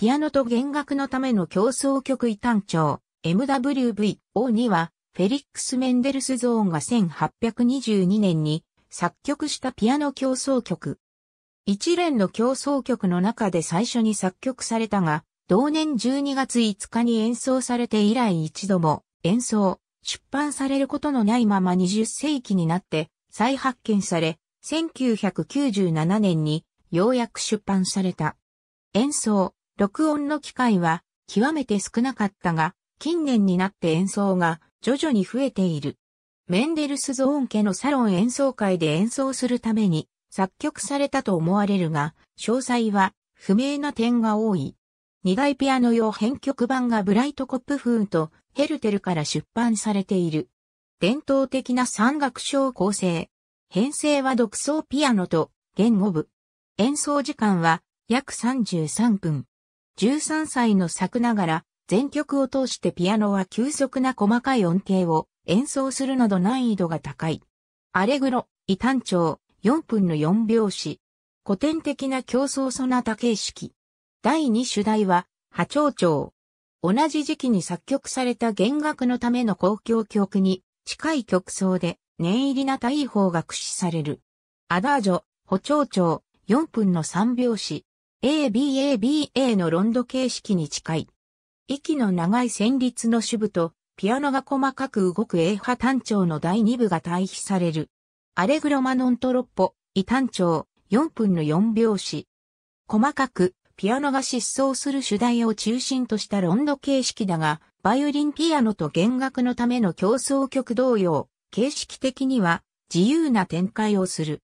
ピアノと弦楽のための競争曲異端調、m w v o には、フェリックス・メンデルスゾーンが1822年に作曲したピアノ競争曲。一連の競争曲の中で最初に作曲されたが、同年12月5日に演奏されて以来一度も演奏、出版されることのないまま20世紀になって再発見され、1997年にようやく出版された。演奏、録音の機会は極めて少なかったが、近年になって演奏が徐々に増えている。メンデルスゾーン家のサロン演奏会で演奏するために作曲されたと思われるが、詳細は不明な点が多い。二大ピアノ用編曲版がブライトコップフーンとヘルテルから出版されている。伝統的な三楽章構成。編成は独奏ピアノと言語部。演奏時間は約33分。13歳の作ながら、全曲を通してピアノは急速な細かい音程を演奏するなど難易度が高い。アレグロ、異単調、4分の4拍子。古典的な競争ソナタ形式。第2主題は、波長長。同じ時期に作曲された弦楽のための公共曲に近い曲奏で念入りな大砲が駆使される。アダージョ、補聴長、4分の3拍子。ABABA のロンド形式に近い。息の長い旋律の主部と、ピアノが細かく動く A 波単調の第2部が対比される。アレグロマノントロッポ、異単調、4分の4拍子。細かく、ピアノが疾走する主題を中心としたロンド形式だが、バイオリンピアノと弦楽のための競争曲同様、形式的には自由な展開をする。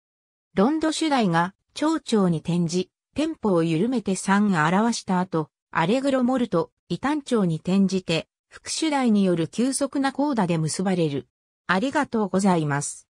ロンド主題が長調に転じ、テンポを緩めて3が表した後、アレグロモルト、異端調に転じて、副主題による急速なコーダで結ばれる。ありがとうございます。